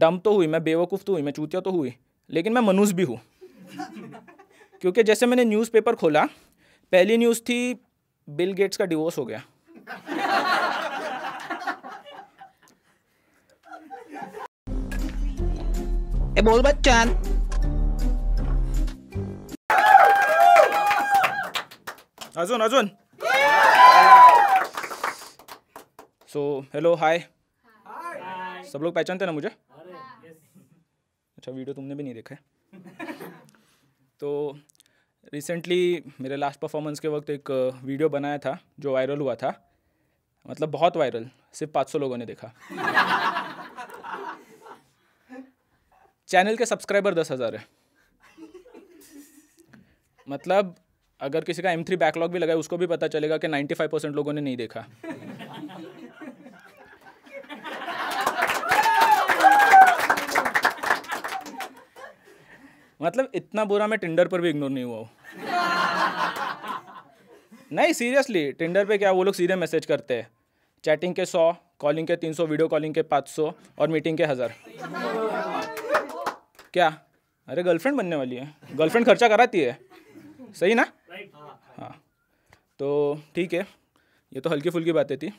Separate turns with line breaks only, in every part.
डम तो हुई मैं बेवकूफ़ तो हुई मैं चूतिया तो हुई लेकिन मैं मनुष भी हूँ क्योंकि जैसे मैंने न्यूज़पेपर खोला पहली न्यूज़ थी बिल गेट्स का डिवोर्स हो गया ए बोल बच्चन अजून अजून सो हेलो हाय सब लोग पहचानते ना मुझे अच्छा वीडियो तुमने भी नहीं देखा है तो रिसेंटली मेरे लास्ट परफॉर्मेंस के वक्त एक वीडियो बनाया था जो वायरल हुआ था मतलब बहुत वायरल सिर्फ 500 लोगों ने देखा चैनल के सब्सक्राइबर दस हज़ार है मतलब अगर किसी का एम थ्री बैकलॉग भी लगा है उसको भी पता चलेगा कि 95 परसेंट लोगों ने नहीं देखा मतलब इतना बुरा मैं टिंडर पर भी इग्नोर नहीं हुआ हूँ नहीं सीरियसली टिंडर पे क्या वो लोग सीधे मैसेज करते हैं चैटिंग के सौ कॉलिंग के तीन सौ वीडियो कॉलिंग के पाँच सौ और मीटिंग के हज़ार क्या अरे गर्लफ्रेंड बनने वाली है गर्लफ्रेंड खर्चा कराती है सही ना हाँ तो ठीक है ये तो हल्की फुल्की बातें थी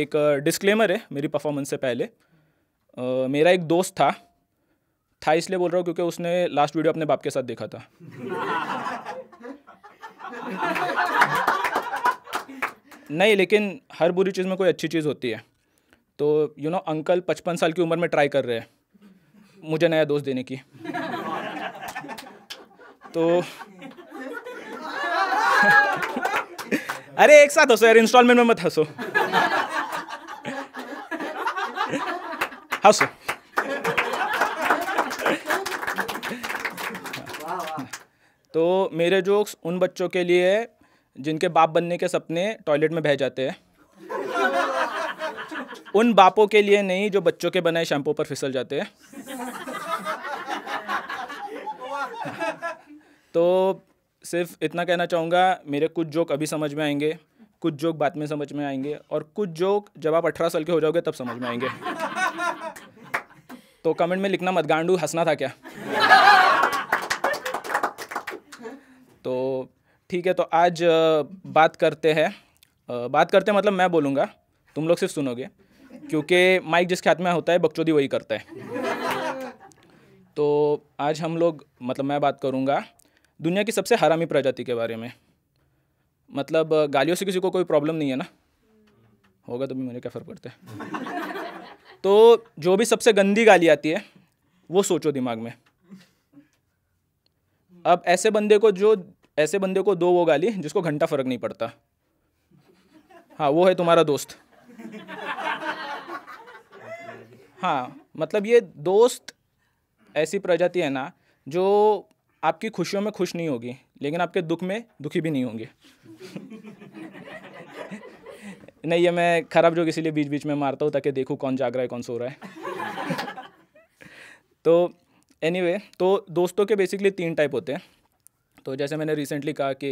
एक डिस्क्लेमर है मेरी परफॉर्मेंस से पहले आ, मेरा एक दोस्त था था इसलिए बोल रहा हूँ क्योंकि उसने लास्ट वीडियो अपने बाप के साथ देखा था नहीं लेकिन हर बुरी चीज़ में कोई अच्छी चीज़ होती है तो यू नो अंकल पचपन साल की उम्र में ट्राई कर रहे हैं मुझे नया दोस्त देने की तो अरे एक साथ हंसो यार इंस्टॉलमेंट में मत हंसो हंसो तो मेरे जोक्स उन बच्चों के लिए है जिनके बाप बनने के सपने टॉयलेट में बह जाते हैं उन बापों के लिए नहीं जो बच्चों के बनाए शैम्पू पर फिसल जाते हैं तो सिर्फ इतना कहना चाहूँगा मेरे कुछ जोक अभी समझ में आएंगे कुछ जोक बाद में समझ में आएंगे और कुछ जोक जब आप अठारह साल के हो जाओगे तब समझ में आएंगे तो कमेंट में लिखना मत गांडू हंसना था क्या तो ठीक है तो आज बात करते हैं बात करते हैं मतलब मैं बोलूँगा तुम लोग सिर्फ सुनोगे क्योंकि माइक जिसके हाथ में होता है बकचोदी वही करता है तो आज हम लोग मतलब मैं बात करूँगा दुनिया की सबसे हरामी प्रजाति के बारे में मतलब गालियों से किसी को कोई प्रॉब्लम नहीं है ना होगा तो भी मुझे क्या फ़र्क पड़ता है तो जो भी सबसे गंदी गाली आती है वो सोचो दिमाग में अब ऐसे बंदे को जो ऐसे बंदे को दो वो गाली जिसको घंटा फर्क नहीं पड़ता हाँ वो है तुम्हारा दोस्त हाँ मतलब ये दोस्त ऐसी प्रजाति है ना जो आपकी खुशियों में खुश नहीं होगी लेकिन आपके दुख में दुखी भी नहीं होंगे नहीं ये मैं खराब जोक इसीलिए बीच बीच में मारता हूँ ताकि देखूँ कौन जाग रहा है कौन सो रहा है तो एनी anyway, तो दोस्तों के बेसिकली तीन टाइप होते हैं तो जैसे मैंने रिसेंटली कहा कि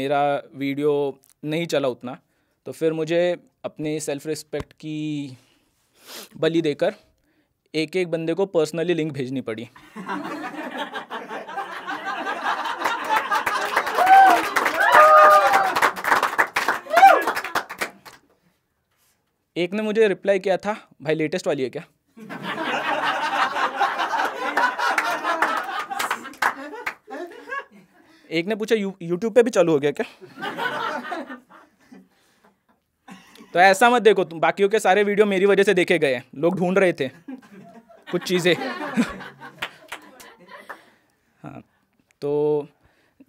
मेरा वीडियो नहीं चला उतना तो फिर मुझे अपने सेल्फ़ रिस्पेक्ट की बलि देकर एक एक बंदे को पर्सनली लिंक भेजनी पड़ी एक ने मुझे रिप्लाई किया था भाई लेटेस्ट वाली है क्या एक ने पूछा यू यूट्यूब पे भी चालू हो गया
क्या
तो ऐसा मत देखो तुम बाकियों के सारे वीडियो मेरी वजह से देखे गए लोग ढूंढ रहे थे कुछ चीज़ें हाँ तो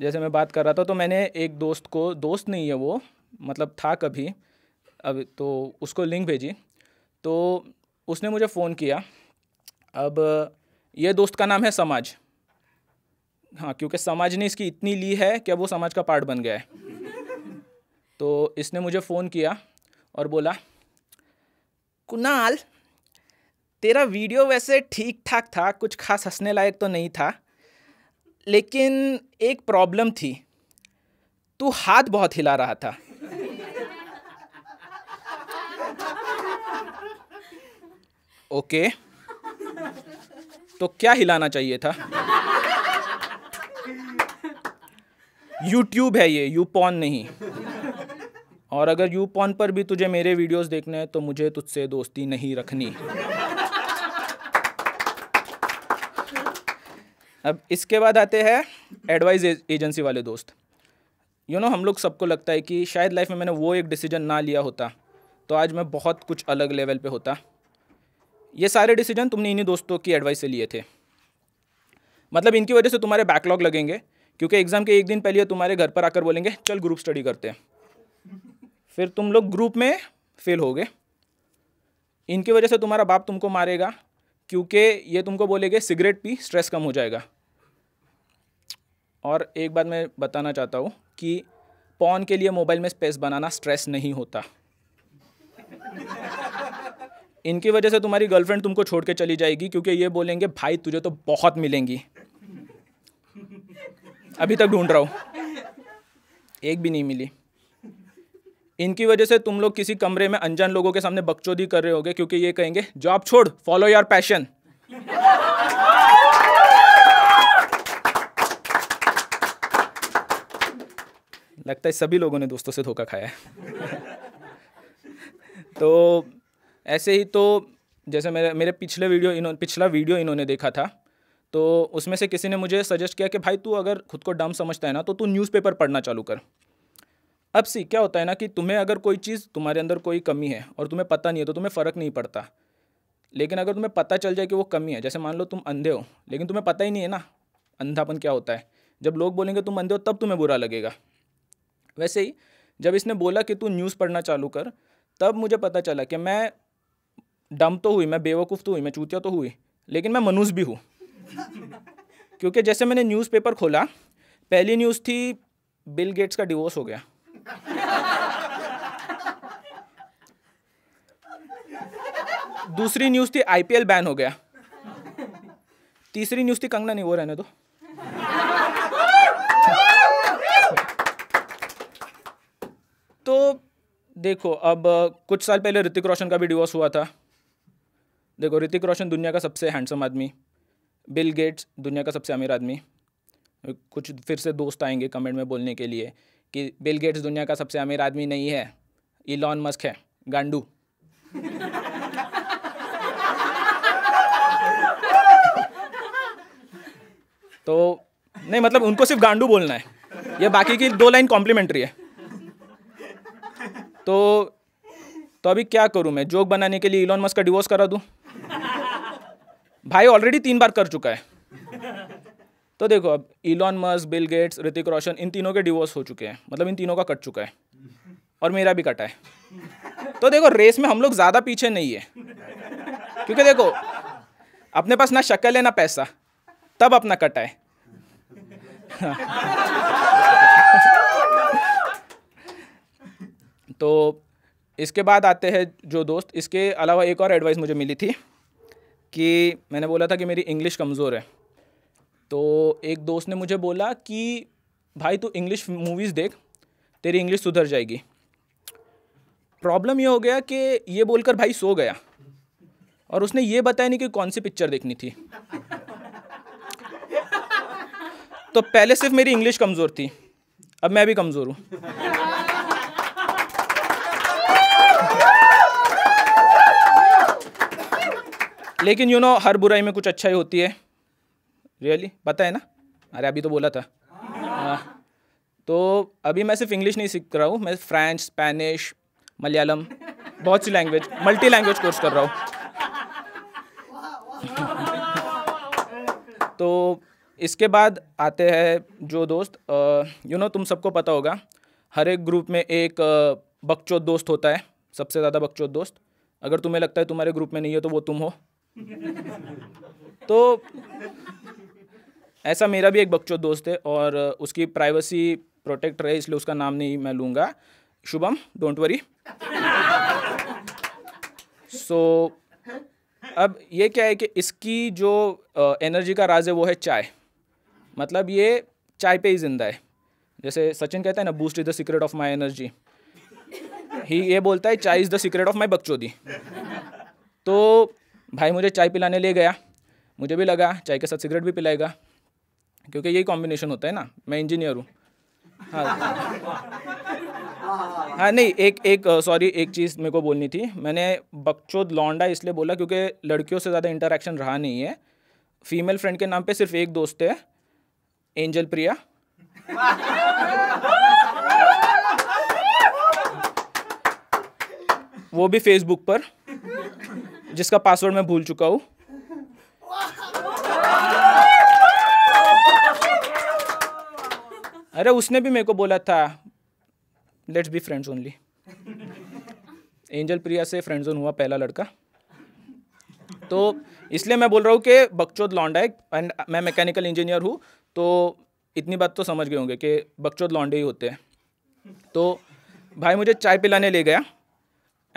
जैसे मैं बात कर रहा था तो मैंने एक दोस्त को दोस्त नहीं है वो मतलब था कभी अब तो उसको लिंक भेजी तो उसने मुझे फ़ोन किया अब ये दोस्त का नाम है समाज हाँ क्योंकि समाज ने इसकी इतनी ली है कि अब वो समाज का पार्ट बन गया है तो इसने मुझे फ़ोन किया और बोला कुणाल तेरा वीडियो वैसे ठीक ठाक था कुछ खास हंसने लायक तो नहीं था लेकिन एक प्रॉब्लम थी तू हाथ बहुत हिला रहा था ओके तो क्या हिलाना चाहिए था यूट्यूब है ये यू पॉन नहीं और अगर यू पॉन पर भी तुझे मेरे वीडियोस देखने हैं तो मुझे तुझसे दोस्ती नहीं रखनी अब इसके बाद आते हैं एडवाइस एजेंसी वाले दोस्त यू you नो know, हम लोग सबको लगता है कि शायद लाइफ में मैंने वो एक डिसीजन ना लिया होता तो आज मैं बहुत कुछ अलग लेवल पे होता ये सारे डिसीजन तुमने इन्हीं दोस्तों की एडवाइस से लिए थे मतलब इनकी वजह से तुम्हारे बैकलॉग लगेंगे क्योंकि एग्ज़ाम के एक दिन पहले तुम्हारे घर पर आकर बोलेंगे चल ग्रुप स्टडी करते हैं फिर तुम लोग ग्रुप में फेल हो गए इनकी वजह से तुम्हारा बाप तुमको मारेगा क्योंकि ये तुमको बोलेगे सिगरेट पी स्ट्रेस कम हो जाएगा और एक बात मैं बताना चाहता हूँ कि पॉन के लिए मोबाइल में स्पेस बनाना स्ट्रेस नहीं होता इनकी वजह से तुम्हारी गर्लफ्रेंड तुमको छोड़ के चली जाएगी क्योंकि ये बोलेंगे भाई तुझे तो बहुत मिलेंगी अभी तक ढूंढ रहा हूँ एक भी नहीं मिली इनकी वजह से तुम लोग किसी कमरे में अनजान लोगों के सामने बकचोदी कर रहे होगे क्योंकि ये कहेंगे जॉब छोड़ फॉलो योर पैशन लगता है सभी लोगों ने दोस्तों से धोखा खाया है तो ऐसे ही तो जैसे मेरे मेरे पिछले वीडियो इन्होंने पिछला वीडियो इन्होंने देखा था तो उसमें से किसी ने मुझे सजेस्ट किया कि भाई तू अगर खुद को डम समझता है ना तो तू न्यूज़पेपर पढ़ना चालू कर अब सी क्या होता है ना कि तुम्हें अगर कोई चीज़ तुम्हारे अंदर कोई कमी है और तुम्हें पता नहीं है तो तुम्हें फ़र्क नहीं पड़ता लेकिन अगर तुम्हें पता चल जाए कि वो कमी है जैसे मान लो तुम अंधे हो लेकिन तुम्हें पता ही नहीं है ना अंधापन क्या होता है जब लोग बोलेंगे तुम अंधे हो तब तुम्हें बुरा लगेगा वैसे ही जब इसने बोला कि तू न्यूज़ पढ़ना चालू कर तब मुझे पता चला कि मैं डम तो हुई मैं बेवकूफ़ तो हुई मैं चूतिया तो हुई लेकिन मैं मनुष्य भी हूँ क्योंकि जैसे मैंने न्यूज़पेपर खोला पहली न्यूज़ थी बिल गेट्स का डिवोर्स हो गया दूसरी न्यूज़ थी आईपीएल बैन हो गया तीसरी न्यूज़ थी कंगना नहीं वो रहने दो तो देखो अब कुछ साल पहले ऋतिक रोशन का भी डिवोर्स हुआ था देखो ऋतिक रोशन दुनिया का सबसे हैंडसम आदमी बिल गेट्स दुनिया का सबसे अमीर आदमी कुछ फिर से दोस्त आएंगे कमेंट में बोलने के लिए कि बिल गेट्स दुनिया का सबसे अमीर आदमी नहीं है इलॉन मस्क है गांडू तो नहीं मतलब उनको सिर्फ गांडू बोलना है ये बाकी की दो लाइन कॉम्प्लीमेंट्री है तो तो अभी क्या करूँ मैं जोक बनाने के लिए इलॉन मस्क का डिवोर्स करा दूँ भाई ऑलरेडी तीन बार कर चुका है तो देखो अब Elon Musk Bill Gates Hrithik Roshan इन तीनों के डिवोर्स हो चुके हैं मतलब इन तीनों का कट चुका है और मेरा भी कटा है तो देखो रेस में हम लोग ज़्यादा पीछे नहीं है क्योंकि देखो अपने पास ना शक्ल है ना पैसा तब अपना कटा है तो इसके बाद आते हैं जो दोस्त इसके अलावा एक और एडवाइस मुझे मिली थी कि मैंने बोला था कि मेरी इंग्लिश कमज़ोर है तो एक दोस्त ने मुझे बोला कि भाई तू इंग्लिश मूवीज़ देख तेरी इंग्लिश सुधर जाएगी प्रॉब्लम ये हो गया कि ये बोलकर भाई सो गया और उसने ये बताया नहीं कि कौन सी पिक्चर देखनी थी तो पहले सिर्फ मेरी इंग्लिश कमज़ोर थी अब मैं भी कमज़ोर हूँ लेकिन यू you नो know, हर बुराई में कुछ अच्छाई होती है रियली really? पता है ना अरे अभी तो बोला था आ, हाँ। तो अभी मैं सिर्फ इंग्लिश नहीं सीख रहा हूँ मैं फ्रेंच स्पेनिश मलयालम बहुत सी लैंग्वेज मल्टी लैंग्वेज कोर्स कर रहा हूँ तो इसके बाद आते हैं जो दोस्त यू नो तुम सबको पता होगा हर एक ग्रुप में एक बकचोद दोस्त होता है सबसे ज़्यादा बकचोद दोस्त अगर तुम्हें लगता है तुम्हारे ग्रुप में नहीं है तो वो तुम हो तो ऐसा मेरा भी एक बक्चो दोस्त है और उसकी प्राइवेसी प्रोटेक्ट रहे इसलिए उसका नाम नहीं मैं लूँगा शुभम डोंट वरी सो अब ये क्या है कि इसकी जो एनर्जी का राज है वो है चाय मतलब ये चाय पे ही ज़िंदा है जैसे सचिन कहता है ना Boost is the secret of my energy ही ये बोलता है chai is the secret of my बकचोदी तो भाई मुझे चाय पिलाने ले गया मुझे भी लगा चाय के साथ सिगरेट भी पिलाएगा क्योंकि यही कॉम्बिनेशन होता है ना मैं इंजीनियर हूँ हाँ हाँ नहीं एक एक सॉरी एक चीज़ मेरे को बोलनी थी मैंने बकचोद लौंडा इसलिए बोला क्योंकि लड़कियों से ज़्यादा इंटरेक्शन रहा नहीं है फीमेल फ्रेंड के नाम पे सिर्फ एक दोस्त है एंजल प्रिया वो भी फेसबुक पर जिसका पासवर्ड मैं भूल चुका हूँ अरे उसने भी मेरे को बोला था let's be friends only Angel Priya से फ्रेंड जोन हुआ पहला लड़का तो इसलिए मैं बोल रहा हूँ कि बगचौद लॉन्डा है एंड मैं मैकेनिकल इंजीनियर हूँ तो इतनी बात तो समझ गए होंगे कि बगचौद लॉन्डे ही होते हैं तो भाई मुझे चाय पिलाने ले गया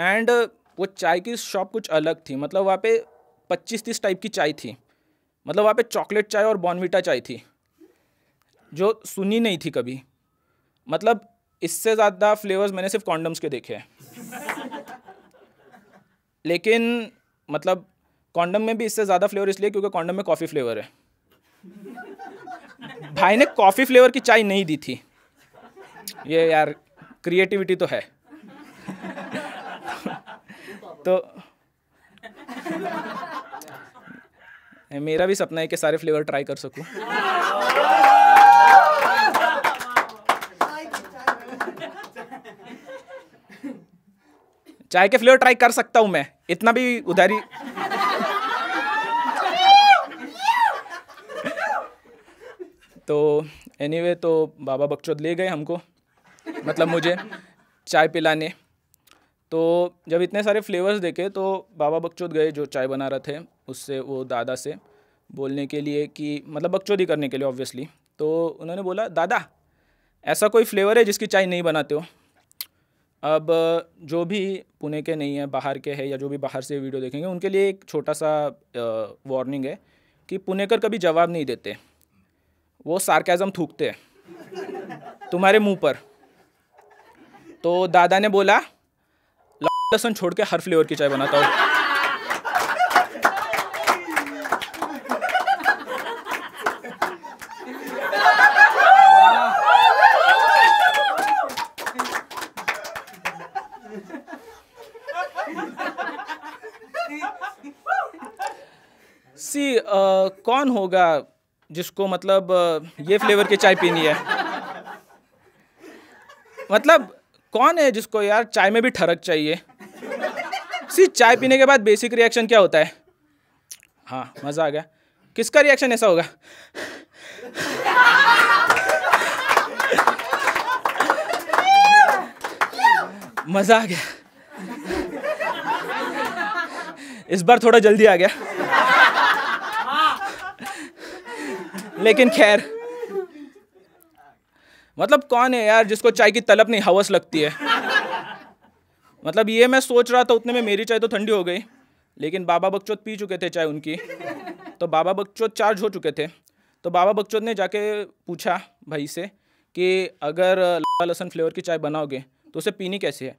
एंड वो चाय की शॉप कुछ अलग थी मतलब वहाँ पे पच्चीस तीस टाइप की चाय थी मतलब वहाँ पे चॉकलेट चाय और बॉनविटा चाय थी जो सुनी नहीं थी कभी मतलब इससे ज़्यादा फ्लेवर्स मैंने सिर्फ कॉन्डम्स के देखे हैं लेकिन मतलब कॉन्डम में भी इससे ज़्यादा फ्लेवर इसलिए क्योंकि कॉन्डम में कॉफ़ी फ्लेवर है भाई ने कॉफ़ी फ्लेवर की चाय नहीं दी थी ये यार क्रिएटिविटी तो है तो मेरा भी सपना है कि सारे फ्लेवर ट्राई कर सकूं चाय के फ्लेवर ट्राई कर सकता हूं मैं इतना भी उधारी तो एनीवे anyway, तो बाबा बक्चौद ले गए हमको मतलब मुझे चाय पिलाने तो जब इतने सारे फ्लेवर्स देखे तो बाबा बकचोद गए जो चाय बना रहे थे उससे वो दादा से बोलने के लिए कि मतलब बकचोदी करने के लिए ऑब्वियसली तो उन्होंने बोला दादा ऐसा कोई फ्लेवर है जिसकी चाय नहीं बनाते हो अब जो भी पुणे के नहीं है बाहर के है या जो भी बाहर से वीडियो देखेंगे उनके लिए एक छोटा सा वार्निंग है कि पुणेकर कभी जवाब नहीं देते वो सार्केज़म थूकते हैं तुम्हारे मुंह पर तो दादा ने बोला लहसन छोड़ के हर फ्लेवर की चाय बनाता हूँ सी uh, कौन होगा जिसको मतलब uh, ये फ्लेवर की चाय पीनी है मतलब कौन है जिसको यार चाय में भी ठरक चाहिए सी चाय पीने के बाद बेसिक रिएक्शन क्या होता है हाँ मज़ा आ गया किसका रिएक्शन ऐसा होगा मज़ा आ गया इस बार थोड़ा जल्दी आ गया लेकिन खैर मतलब कौन है यार जिसको चाय की तलब नहीं हवस लगती है मतलब ये मैं सोच रहा था उतने में मेरी चाय तो ठंडी हो गई लेकिन बाबा बगचौत पी चुके थे चाय उनकी तो बाबा बगचौत चार्ज हो चुके थे तो बाबा बगचौत ने जाके पूछा भाई से कि अगर लहसुन फ्लेवर की चाय बनाओगे तो उसे पीनी कैसी है